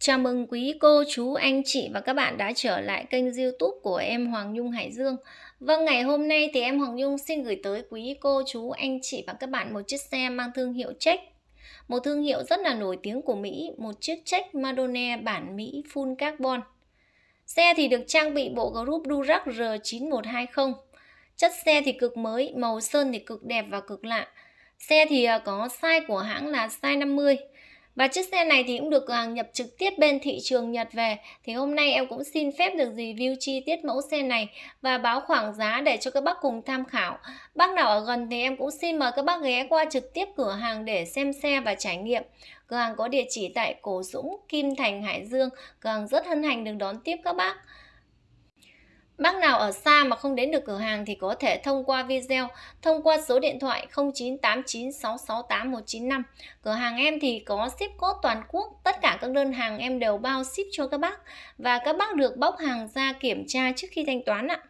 Chào mừng quý cô, chú, anh chị và các bạn đã trở lại kênh youtube của em Hoàng Nhung Hải Dương Vâng, ngày hôm nay thì em Hoàng Nhung xin gửi tới quý cô, chú, anh chị và các bạn một chiếc xe mang thương hiệu Check Một thương hiệu rất là nổi tiếng của Mỹ, một chiếc Check Madone bản Mỹ full carbon Xe thì được trang bị bộ group Durac R9120 Chất xe thì cực mới, màu sơn thì cực đẹp và cực lạ Xe thì à, có size của hãng là size 50 và chiếc xe này thì cũng được hàng nhập trực tiếp bên thị trường Nhật về. Thì hôm nay em cũng xin phép được review chi tiết mẫu xe này và báo khoảng giá để cho các bác cùng tham khảo. Bác nào ở gần thì em cũng xin mời các bác ghé qua trực tiếp cửa hàng để xem xe và trải nghiệm. Cửa hàng có địa chỉ tại Cổ Dũng, Kim Thành, Hải Dương. Cửa hàng rất hân hạnh được đón tiếp các bác. Bác nào ở xa mà không đến được cửa hàng thì có thể thông qua video, thông qua số điện thoại 0989668195. Cửa hàng em thì có ship code toàn quốc, tất cả các đơn hàng em đều bao ship cho các bác và các bác được bóc hàng ra kiểm tra trước khi thanh toán ạ.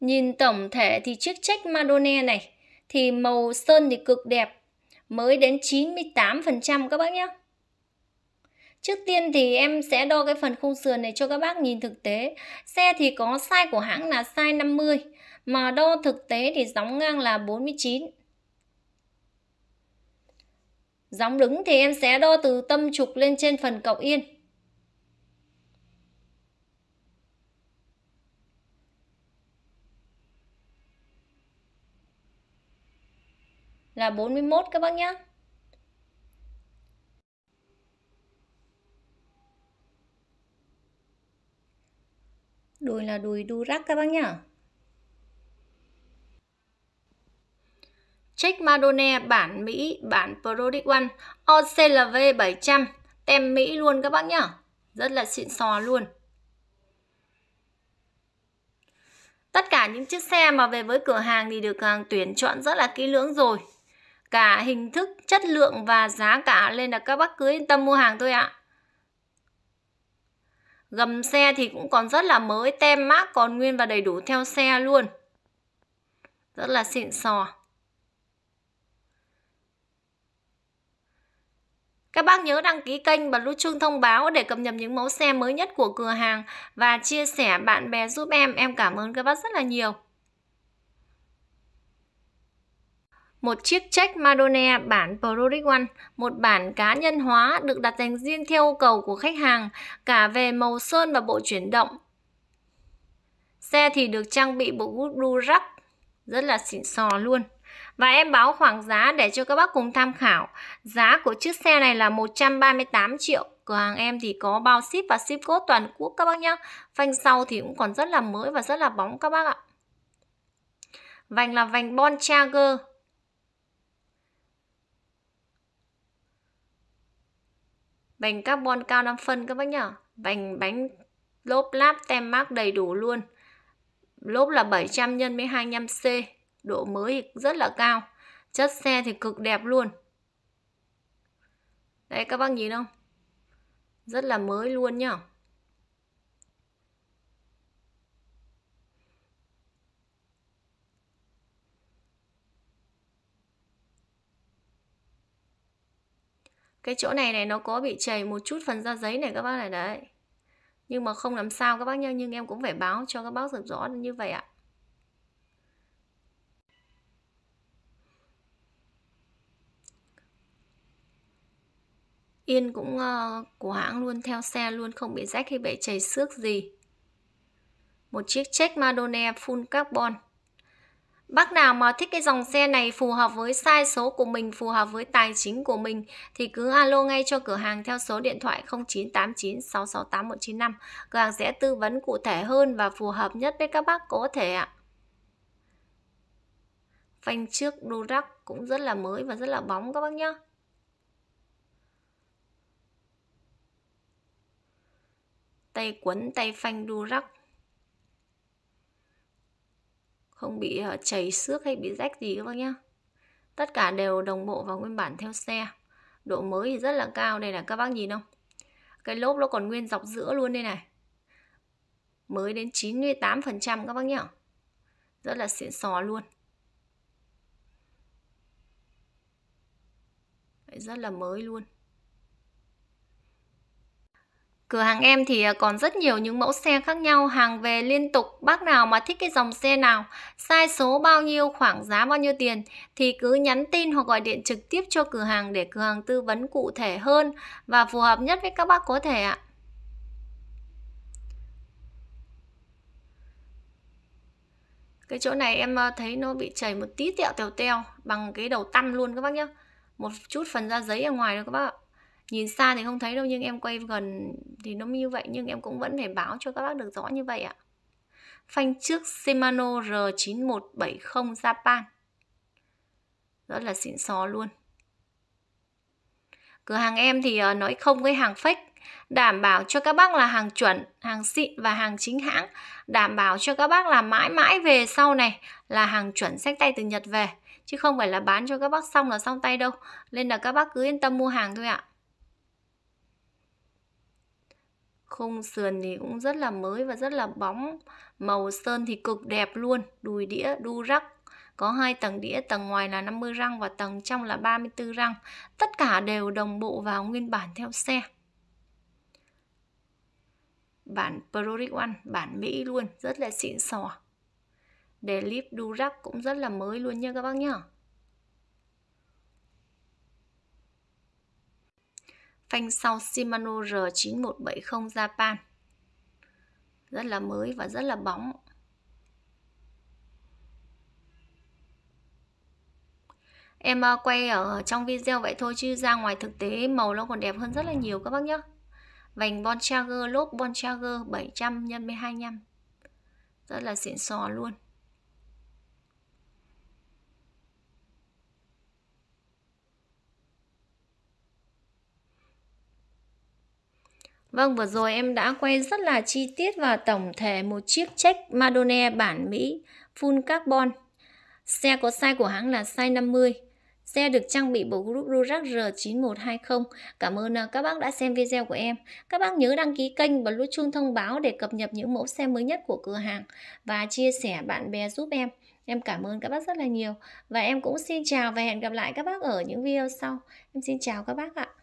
Nhìn tổng thể thì chiếc check Madone này thì màu sơn thì cực đẹp, mới đến 98% các bác nhé. Trước tiên thì em sẽ đo cái phần khung sườn này cho các bác nhìn thực tế. Xe thì có size của hãng là size 50, mà đo thực tế thì gióng ngang là 49. Gióng đứng thì em sẽ đo từ tâm trục lên trên phần cọc yên. Là 41 các bác nhé. đùi là đùi đu rắc các bác nhá Check Madone bản Mỹ bản Product One OCLV 700 tem Mỹ luôn các bác nhá rất là xịn sò luôn Tất cả những chiếc xe mà về với cửa hàng thì được hàng tuyển chọn rất là kỹ lưỡng rồi. Cả hình thức, chất lượng và giá cả lên là các bác cứ yên tâm mua hàng thôi ạ gầm xe thì cũng còn rất là mới tem mác còn nguyên và đầy đủ theo xe luôn rất là xịn sò Các bác nhớ đăng ký kênh và nút chuông thông báo để cập nhật những mẫu xe mới nhất của cửa hàng và chia sẻ bạn bè giúp em. Em cảm ơn các bác rất là nhiều. một chiếc check madonna bản Pro One, một bản cá nhân hóa được đặt dành riêng theo yêu cầu của khách hàng, cả về màu sơn và bộ chuyển động. Xe thì được trang bị bộ gút đu rắc, rất là xịn sò luôn. Và em báo khoảng giá để cho các bác cùng tham khảo. Giá của chiếc xe này là 138 triệu. Cửa hàng em thì có bao ship và ship code toàn quốc các bác nhá. Phanh sau thì cũng còn rất là mới và rất là bóng các bác ạ. Vành là vành Bontrager Bánh carbon cao 5 phân các bác nhỉ. Bánh bánh lốp láp tem mác đầy đủ luôn. Lốp là 700 x 25C, độ mới rất là cao. Chất xe thì cực đẹp luôn. Đấy các bác nhìn không? Rất là mới luôn nhá. cái chỗ này này nó có bị chảy một chút phần da giấy này các bác này đấy nhưng mà không làm sao các bác nhá nhưng em cũng phải báo cho các bác được rõ như vậy ạ Yên cũng uh, của hãng luôn theo xe luôn không bị rách hay bị chảy xước gì một chiếc check Madonna full carbon Bác nào mà thích cái dòng xe này phù hợp với size số của mình, phù hợp với tài chính của mình thì cứ alo ngay cho cửa hàng theo số điện thoại 0989 668 195. Cửa hàng sẽ tư vấn cụ thể hơn và phù hợp nhất với các bác có thể ạ. Phanh trước Durac cũng rất là mới và rất là bóng các bác nhá Tay quấn tay phanh Durac không bị ờ, chảy xước hay bị rách gì các bác nhé. tất cả đều đồng bộ vào nguyên bản theo xe độ mới thì rất là cao đây là các bác nhìn không cái lốp nó còn nguyên dọc giữa luôn đây này mới đến 98% các bác nhá rất là xịn sò luôn rất là mới luôn Cửa hàng em thì à, còn rất nhiều những mẫu xe khác nhau, hàng về liên tục, bác nào mà thích cái dòng xe nào, sai số bao nhiêu, khoảng giá bao nhiêu tiền thì cứ nhắn tin hoặc gọi điện trực tiếp cho cửa hàng để cửa hàng tư vấn cụ thể hơn và phù hợp nhất với các bác có thể ạ. Cái chỗ này em à, thấy nó bị chảy một tí tẹo tèo teo bằng cái đầu tăm luôn các bác nhá. Một chút phần da giấy ở ngoài đó các bác ạ. Nhìn xa thì không thấy đâu nhưng em quay gần thì nó như vậy nhưng em cũng vẫn phải báo cho các bác được rõ như vậy ạ phanh trước Shimano R9170 Japan rất là xịn xò luôn cửa hàng em thì ờ, nói không với hàng fake đảm bảo cho các bác là hàng chuẩn, hàng xịn và hàng chính hãng, đảm bảo cho các bác là mãi mãi về sau này là hàng chuẩn sách tay từ Nhật về, chứ không phải là bán cho các bác xong là xong tay đâu. Nên là các bác cứ yên tâm mua hàng thôi ạ. À. khung sườn thì cũng rất là mới và rất là bóng màu sơn thì cực đẹp luôn đùi đĩa đu rắc có hai tầng đĩa tầng ngoài là 50 răng và tầng trong là 34 răng tất cả đều đồng bộ vào nguyên bản theo xe bản Proric One bản Mỹ luôn rất là xịn sò để lip đu rắc cũng rất là mới luôn nha các bác nhá phanh sau Shimano R9170 Japan rất là mới và rất là bóng em ờ, quay ở trong video vậy thôi chứ ra ngoài thực tế màu nó còn đẹp hơn rất là nhiều các bác nhé vành Bontrager lốp Bontrager 700 x 25 rất là xịn sò luôn Vâng, vừa rồi em đã quay rất là chi tiết và tổng thể một chiếc check Madone bản Mỹ full carbon. Xe có size của hãng là size 50. Xe được trang bị bộ group Rurac R9120. Cảm ơn à, các bác đã xem video của em. Các bác nhớ đăng ký kênh và nút chuông thông báo để cập nhật những mẫu xe mới nhất của cửa hàng và chia sẻ bạn bè giúp em. Em cảm ơn các bác rất là nhiều và em cũng xin chào và hẹn gặp lại các bác ở những video sau. Em xin chào các bác ạ.